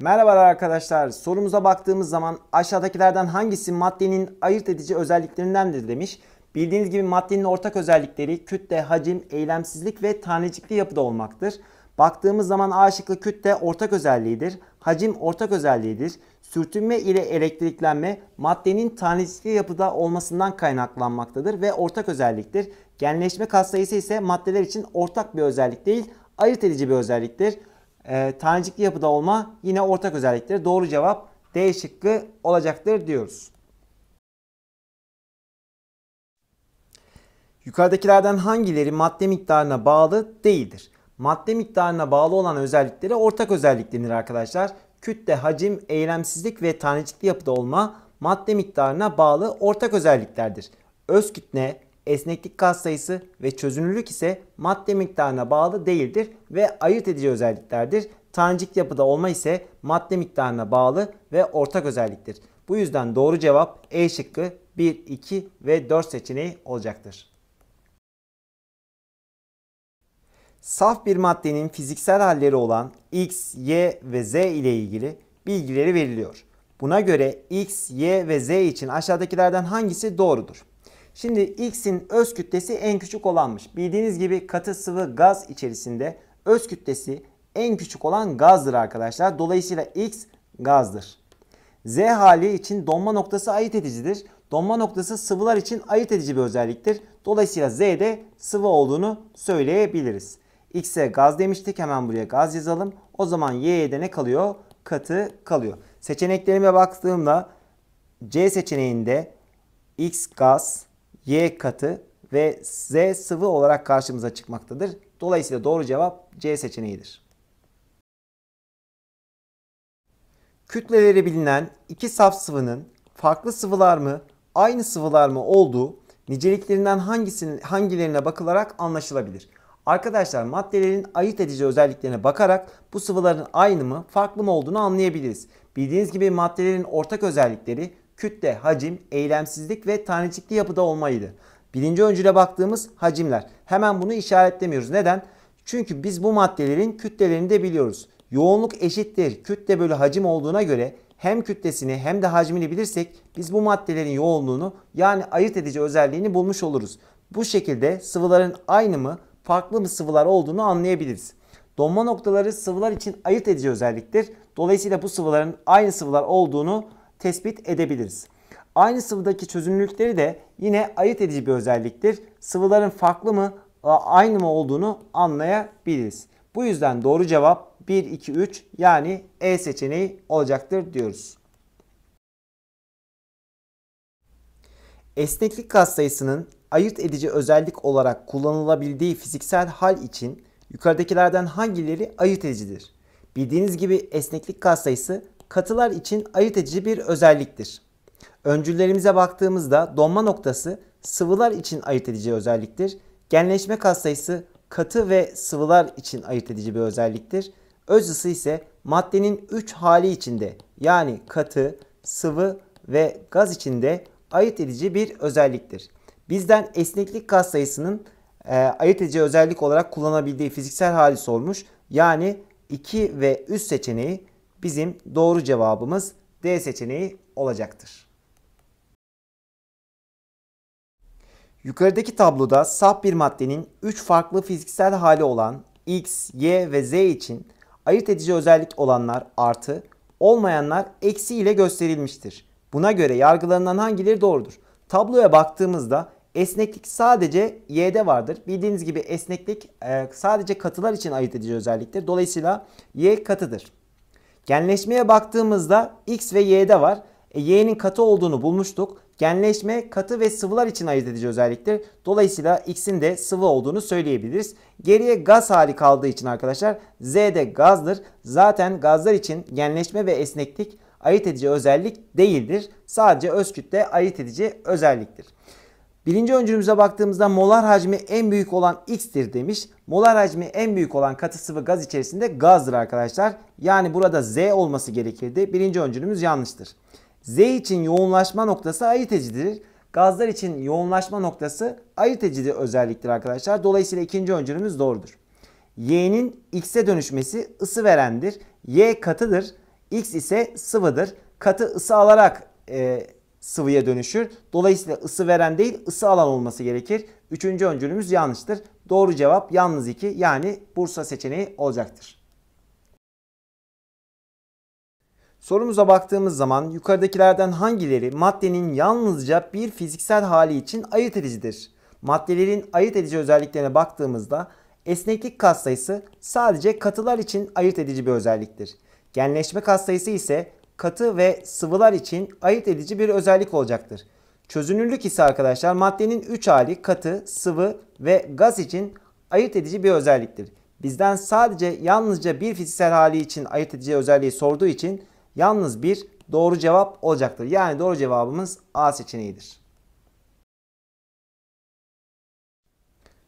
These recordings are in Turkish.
Merhabalar arkadaşlar. Sorumuza baktığımız zaman aşağıdakilerden hangisi maddenin ayırt edici özelliklerindendir demiş. Bildiğiniz gibi maddenin ortak özellikleri kütle, hacim, eylemsizlik ve tanecikli yapıda olmaktır. Baktığımız zaman A şıklı kütle ortak özelliğidir. Hacim ortak özelliğidir. Sürtünme ile elektriklenme maddenin tanecikli yapıda olmasından kaynaklanmaktadır ve ortak özelliktir. Genleşme katsayısı ise maddeler için ortak bir özellik değil, ayırt edici bir özelliktir e, tanecikli yapıda olma yine ortak özellikleri. Doğru cevap D şıkkı olacaktır diyoruz. Yukarıdakilerden hangileri madde miktarına bağlı değildir? Madde miktarına bağlı olan özelliklere ortak özellik denir arkadaşlar. Kütle, hacim, eylemsizlik ve tanecikli yapıda olma madde miktarına bağlı ortak özelliklerdir. Öz kütle, Esneklik kas sayısı ve çözünürlük ise madde miktarına bağlı değildir ve ayırt edici özelliklerdir. Tanecik yapıda olma ise madde miktarına bağlı ve ortak özelliktir. Bu yüzden doğru cevap E şıkkı 1, 2 ve 4 seçeneği olacaktır. Saf bir maddenin fiziksel halleri olan X, Y ve Z ile ilgili bilgileri veriliyor. Buna göre X, Y ve Z için aşağıdakilerden hangisi doğrudur? Şimdi X'in öz kütlesi en küçük olanmış. Bildiğiniz gibi katı sıvı gaz içerisinde öz kütlesi en küçük olan gazdır arkadaşlar. Dolayısıyla X gazdır. Z hali için donma noktası ayırt edicidir. Donma noktası sıvılar için ayırt edici bir özelliktir. Dolayısıyla Z de sıvı olduğunu söyleyebiliriz. X'e gaz demiştik. Hemen buraya gaz yazalım. O zaman Y'ye de ne kalıyor? Katı kalıyor. Seçeneklerime baktığımda C seçeneğinde X gaz, Y katı ve Z sıvı olarak karşımıza çıkmaktadır. Dolayısıyla doğru cevap C seçeneğidir. Kütleleri bilinen iki saf sıvının farklı sıvılar mı, aynı sıvılar mı olduğu niceliklerinden hangisinin hangilerine bakılarak anlaşılabilir. Arkadaşlar maddelerin ayırt edici özelliklerine bakarak bu sıvıların aynı mı farklı mı olduğunu anlayabiliriz. Bildiğiniz gibi maddelerin ortak özellikleri kütle, hacim, eylemsizlik ve tanecikli yapıda olmaydı. Birinci öncüle baktığımız hacimler. Hemen bunu işaretlemiyoruz. Neden? Çünkü biz bu maddelerin kütlelerini de biliyoruz. Yoğunluk eşittir kütle bölü hacim olduğuna göre hem kütlesini hem de hacmini bilirsek biz bu maddelerin yoğunluğunu yani ayırt edici özelliğini bulmuş oluruz. Bu şekilde sıvıların aynı mı farklı mı sıvılar olduğunu anlayabiliriz. Donma noktaları sıvılar için ayırt edici özelliktir. Dolayısıyla bu sıvıların aynı sıvılar olduğunu tespit edebiliriz. Aynı sıvıdaki çözünürlükleri de yine ayırt edici bir özelliktir. Sıvıların farklı mı aynı mı olduğunu anlayabiliriz. Bu yüzden doğru cevap 1, 2, 3 yani E seçeneği olacaktır diyoruz. Esneklik katsayısının ayırt edici özellik olarak kullanılabildiği fiziksel hal için yukarıdakilerden hangileri ayırt edicidir? Bildiğiniz gibi esneklik katsayısı katılar için ayırt edici bir özelliktir. Öncüllerimize baktığımızda donma noktası sıvılar için ayırt edici özelliktir. Genleşme katsayısı katı ve sıvılar için ayırt edici bir özelliktir. Öz ısı ise maddenin 3 hali içinde yani katı, sıvı ve gaz içinde ayırt edici bir özelliktir. Bizden esneklik katsayısının e, ayırt edici özellik olarak kullanabildiği fiziksel hali sormuş. Yani 2 ve üst seçeneği bizim doğru cevabımız D seçeneği olacaktır. Yukarıdaki tabloda saf bir maddenin 3 farklı fiziksel hali olan X, Y ve Z için ayırt edici özellik olanlar artı, olmayanlar eksi ile gösterilmiştir. Buna göre yargılarından hangileri doğrudur? Tabloya baktığımızda esneklik sadece y'de vardır. Bildiğiniz gibi esneklik sadece katılar için ayırt edici özelliktir. Dolayısıyla y katıdır. Genleşmeye baktığımızda X ve Y'de var. E, Y'nin katı olduğunu bulmuştuk. Genleşme katı ve sıvılar için ayırt edici özelliktir. Dolayısıyla X'in de sıvı olduğunu söyleyebiliriz. Geriye gaz hali kaldığı için arkadaşlar Z de gazdır. Zaten gazlar için genleşme ve esneklik ayırt edici özellik değildir. Sadece öz kütle ayırt edici özelliktir. Birinci öncülümüze baktığımızda molar hacmi en büyük olan x'tir demiş. Molar hacmi en büyük olan katı sıvı gaz içerisinde gazdır arkadaşlar. Yani burada z olması gerekirdi. Birinci öncülümüz yanlıştır. Z için yoğunlaşma noktası ayırt edicidir. Gazlar için yoğunlaşma noktası ayırt edici özelliktir arkadaşlar. Dolayısıyla ikinci öncülümüz doğrudur. Y'nin x'e dönüşmesi ısı verendir. Y katıdır. X ise sıvıdır. Katı ısı alarak e, sıvıya dönüşür. Dolayısıyla ısı veren değil ısı alan olması gerekir. Üçüncü öncülümüz yanlıştır. Doğru cevap yalnız 2 yani Bursa seçeneği olacaktır. Sorumuza baktığımız zaman yukarıdakilerden hangileri maddenin yalnızca bir fiziksel hali için ayırt edicidir? Maddelerin ayırt edici özelliklerine baktığımızda esneklik katsayısı sadece katılar için ayırt edici bir özelliktir. Genleşme katsayısı ise katı ve sıvılar için ayırt edici bir özellik olacaktır. Çözünürlük ise arkadaşlar maddenin 3 hali katı, sıvı ve gaz için ayırt edici bir özelliktir. Bizden sadece yalnızca bir fiziksel hali için ayırt edici özelliği sorduğu için yalnız bir doğru cevap olacaktır. Yani doğru cevabımız A seçeneğidir.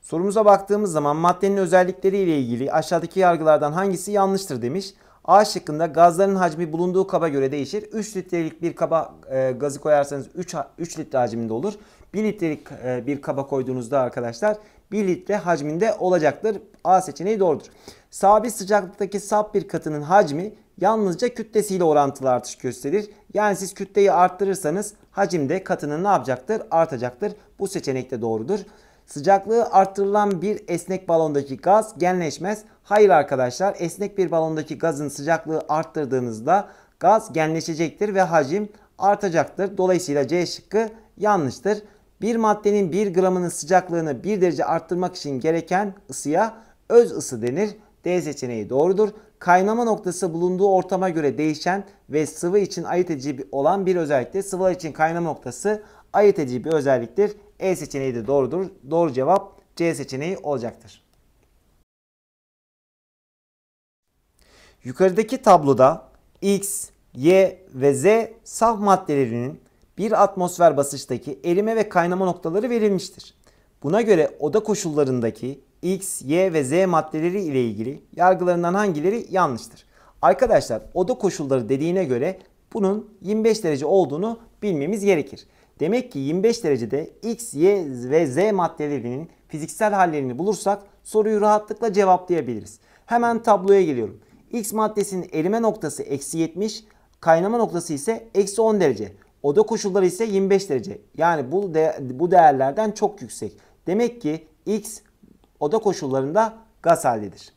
Sorumuza baktığımız zaman maddenin özellikleri ile ilgili aşağıdaki yargılardan hangisi yanlıştır demiş. A şıkkında gazların hacmi bulunduğu kaba göre değişir. 3 litrelik bir kaba e, gazı koyarsanız 3, 3 litre hacminde olur. 1 litrelik e, bir kaba koyduğunuzda arkadaşlar 1 litre hacminde olacaktır. A seçeneği doğrudur. Sabit sıcaklıktaki sap bir katının hacmi yalnızca kütlesiyle orantılı artış gösterir. Yani siz kütleyi arttırırsanız hacimde katının ne yapacaktır? Artacaktır. Bu seçenek de doğrudur. Sıcaklığı arttırılan bir esnek balondaki gaz genleşmez. Hayır arkadaşlar esnek bir balondaki gazın sıcaklığı arttırdığınızda gaz genleşecektir ve hacim artacaktır. Dolayısıyla C şıkkı yanlıştır. Bir maddenin 1 gramının sıcaklığını 1 derece arttırmak için gereken ısıya öz ısı denir. D seçeneği doğrudur. Kaynama noktası bulunduğu ortama göre değişen ve sıvı için ayırt edici olan bir özelliktir. Sıvılar için kaynama noktası ayırt edici bir özelliktir. E seçeneği de doğrudur. Doğru cevap C seçeneği olacaktır. Yukarıdaki tabloda X, Y ve Z saf maddelerinin bir atmosfer basınçtaki erime ve kaynama noktaları verilmiştir. Buna göre oda koşullarındaki X, Y ve Z maddeleri ile ilgili yargılarından hangileri yanlıştır? Arkadaşlar oda koşulları dediğine göre bunun 25 derece olduğunu bilmemiz gerekir. Demek ki 25 derecede X, Y ve Z maddelerinin fiziksel hallerini bulursak soruyu rahatlıkla cevaplayabiliriz. Hemen tabloya geliyorum. X maddesinin erime noktası eksi 70, kaynama noktası ise eksi 10 derece. Oda koşulları ise 25 derece. Yani bu, de, bu değerlerden çok yüksek. Demek ki X oda koşullarında gaz haldedir.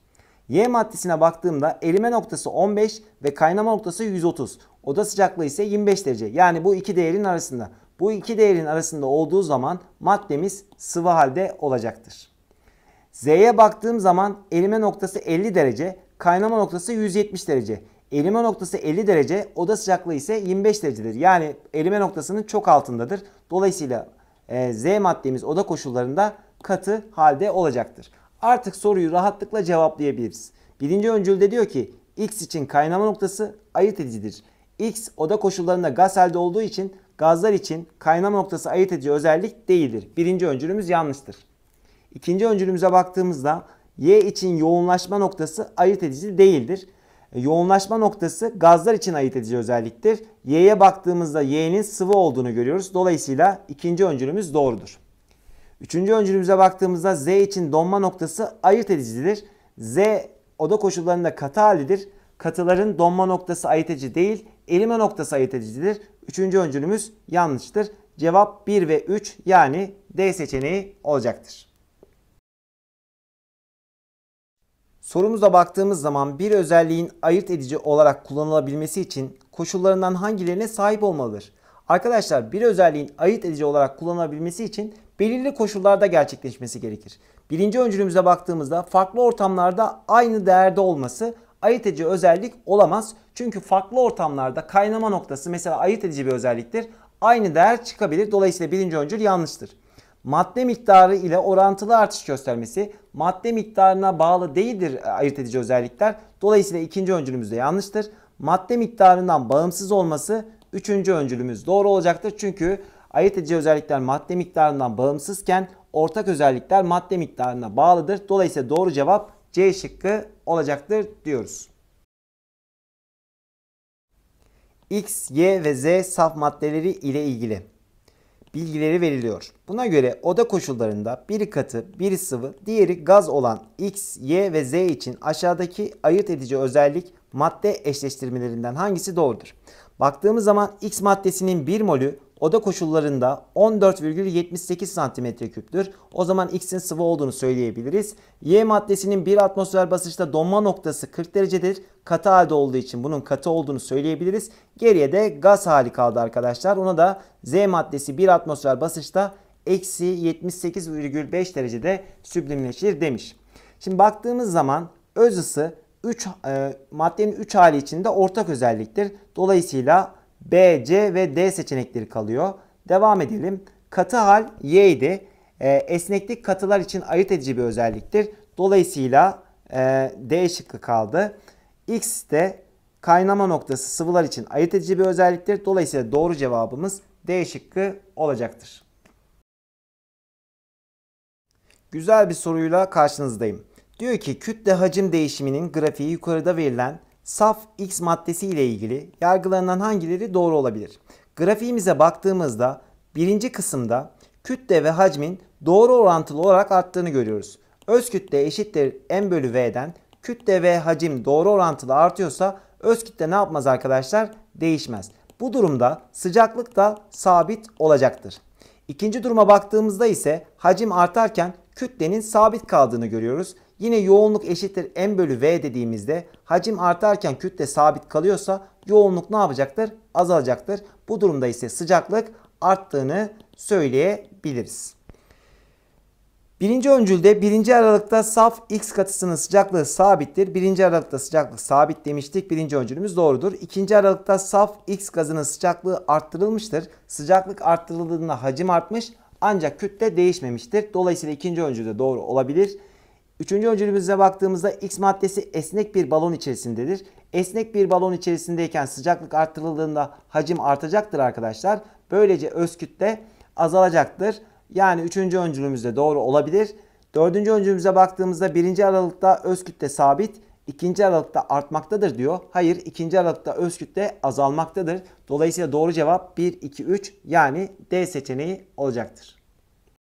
Y maddesine baktığımda erime noktası 15 ve kaynama noktası 130. Oda sıcaklığı ise 25 derece. Yani bu iki değerin arasında. Bu iki değerin arasında olduğu zaman maddemiz sıvı halde olacaktır. Z'ye baktığım zaman erime noktası 50 derece, kaynama noktası 170 derece. Erime noktası 50 derece, oda sıcaklığı ise 25 derecedir. Yani erime noktasının çok altındadır. Dolayısıyla e, Z maddemiz oda koşullarında katı halde olacaktır. Artık soruyu rahatlıkla cevaplayabiliriz. Birinci öncülde diyor ki X için kaynama noktası ayırt edicidir. X oda koşullarında gaz halde olduğu için gazlar için kaynama noktası ayırt edici özellik değildir. Birinci öncülümüz yanlıştır. İkinci öncülümüze baktığımızda Y için yoğunlaşma noktası ayırt edici değildir. E, yoğunlaşma noktası gazlar için ayırt edici özelliktir. Y'ye baktığımızda Y'nin sıvı olduğunu görüyoruz. Dolayısıyla ikinci öncülümüz doğrudur. Üçüncü öncülümüze baktığımızda Z için donma noktası ayırt edicidir. Z oda koşullarında katı halidir. Katıların donma noktası ayırt edici değil, erime noktası ayırt edicidir. Üçüncü öncülümüz yanlıştır. Cevap 1 ve 3 yani D seçeneği olacaktır. Sorumuza baktığımız zaman bir özelliğin ayırt edici olarak kullanılabilmesi için koşullarından hangilerine sahip olmalıdır? Arkadaşlar bir özelliğin ayırt edici olarak kullanılabilmesi için belirli koşullarda gerçekleşmesi gerekir. Birinci öncülümüze baktığımızda farklı ortamlarda aynı değerde olması ayırt edici özellik olamaz. Çünkü farklı ortamlarda kaynama noktası mesela ayırt edici bir özelliktir. Aynı değer çıkabilir. Dolayısıyla birinci öncül yanlıştır. Madde miktarı ile orantılı artış göstermesi madde miktarına bağlı değildir ayırt edici özellikler. Dolayısıyla ikinci öncülümüz de yanlıştır. Madde miktarından bağımsız olması üçüncü öncülümüz doğru olacaktır. Çünkü ayırt edici özellikler madde miktarından bağımsızken ortak özellikler madde miktarına bağlıdır. Dolayısıyla doğru cevap C şıkkı olacaktır diyoruz. X, Y ve Z saf maddeleri ile ilgili bilgileri veriliyor. Buna göre oda koşullarında biri katı, biri sıvı, diğeri gaz olan X, Y ve Z için aşağıdaki ayırt edici özellik madde eşleştirmelerinden hangisi doğrudur? Baktığımız zaman X maddesinin 1 molü oda koşullarında 14,78 cm küptür. O zaman X'in sıvı olduğunu söyleyebiliriz. Y maddesinin 1 atmosfer basınçta donma noktası 40 derecedir. Katı halde olduğu için bunun katı olduğunu söyleyebiliriz. Geriye de gaz hali kaldı arkadaşlar. Ona da Z maddesi 1 atmosfer basınçta eksi 78,5 derecede süblimleşir demiş. Şimdi baktığımız zaman öz ısı 3, e, maddenin 3 hali içinde ortak özelliktir. Dolayısıyla B, C ve D seçenekleri kalıyor. Devam edelim. Katı hal Y idi. E, esneklik katılar için ayırt edici bir özelliktir. Dolayısıyla e, D şıkkı kaldı. X de kaynama noktası sıvılar için ayırt edici bir özelliktir. Dolayısıyla doğru cevabımız D şıkkı olacaktır. Güzel bir soruyla karşınızdayım. Diyor ki kütle hacim değişiminin grafiği yukarıda verilen saf X maddesi ile ilgili yargılarından hangileri doğru olabilir? Grafiğimize baktığımızda birinci kısımda kütle ve hacmin doğru orantılı olarak arttığını görüyoruz. Öz kütle eşittir m bölü v'den kütle ve hacim doğru orantılı artıyorsa öz kütle ne yapmaz arkadaşlar? Değişmez. Bu durumda sıcaklık da sabit olacaktır. İkinci duruma baktığımızda ise hacim artarken kütlenin sabit kaldığını görüyoruz. Yine yoğunluk eşittir m bölü v dediğimizde hacim artarken kütle sabit kalıyorsa yoğunluk ne yapacaktır? Azalacaktır. Bu durumda ise sıcaklık arttığını söyleyebiliriz. Birinci öncülde birinci aralıkta saf x katısının sıcaklığı sabittir. Birinci aralıkta sıcaklık sabit demiştik. Birinci öncülümüz doğrudur. İkinci aralıkta saf x gazının sıcaklığı arttırılmıştır. Sıcaklık arttırıldığında hacim artmış ancak kütle değişmemiştir. Dolayısıyla ikinci öncül de doğru olabilir. Üçüncü öncülümüze baktığımızda X maddesi esnek bir balon içerisindedir. Esnek bir balon içerisindeyken sıcaklık arttırıldığında hacim artacaktır arkadaşlar. Böylece öz kütle azalacaktır. Yani üçüncü öncülümüz doğru olabilir. Dördüncü öncülümüze baktığımızda birinci aralıkta öz kütle sabit, ikinci aralıkta artmaktadır diyor. Hayır ikinci aralıkta öz kütle azalmaktadır. Dolayısıyla doğru cevap 1, 2, 3 yani D seçeneği olacaktır.